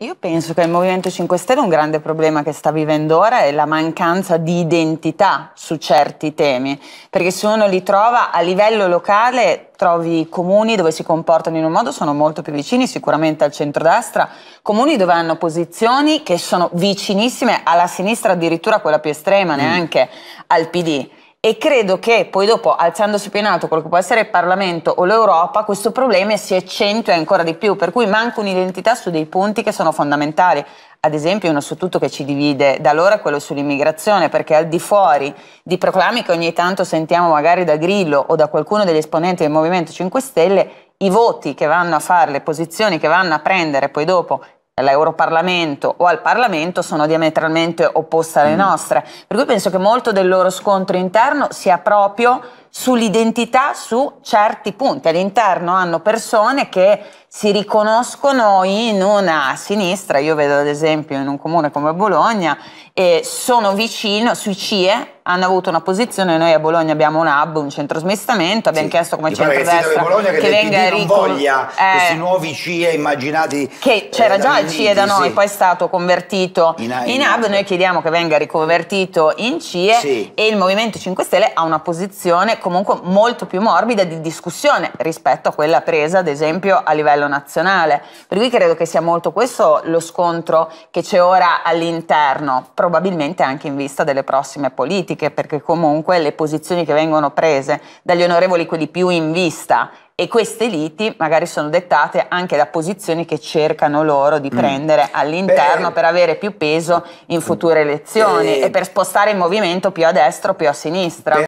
Io penso che il Movimento 5 Stelle un grande problema che sta vivendo ora è la mancanza di identità su certi temi, perché se uno li trova a livello locale trovi comuni dove si comportano in un modo, sono molto più vicini sicuramente al centrodestra, comuni dove hanno posizioni che sono vicinissime alla sinistra, addirittura quella più estrema, mm. neanche al PD e credo che poi dopo alzandosi più in alto quello che può essere il Parlamento o l'Europa questo problema si accentua ancora di più per cui manca un'identità su dei punti che sono fondamentali ad esempio uno su tutto che ci divide da allora è quello sull'immigrazione, perché al di fuori di proclami che ogni tanto sentiamo magari da Grillo o da qualcuno degli esponenti del Movimento 5 Stelle, i voti che vanno a fare, le posizioni che vanno a prendere poi dopo all'Europarlamento o al Parlamento sono diametralmente opposte alle mm. nostre. Per cui penso che molto del loro scontro interno sia proprio sull'identità su certi punti. All'interno hanno persone che si riconoscono in una sinistra, io vedo ad esempio in un comune come Bologna, eh, sono vicino sui CIE, hanno avuto una posizione, noi a Bologna abbiamo un hub, un centro smistamento, abbiamo sì. chiesto come centro Bologna che, che venga PD non eh, questi nuovi CIE immaginati che eh, c'era eh, già il CIE da noi, sì. poi è stato convertito in, in, in hub, noi chiediamo che venga riconvertito in CIE sì. e il Movimento 5 Stelle ha una posizione comunque molto più morbida di discussione rispetto a quella presa ad esempio a livello livello nazionale. Per cui credo che sia molto questo lo scontro che c'è ora all'interno, probabilmente anche in vista delle prossime politiche, perché comunque le posizioni che vengono prese dagli onorevoli quelli più in vista e queste liti magari sono dettate anche da posizioni che cercano loro di mm. prendere mm. all'interno Beh, per avere più peso in mm. future elezioni eh, e per spostare il movimento più a destra o più a sinistra.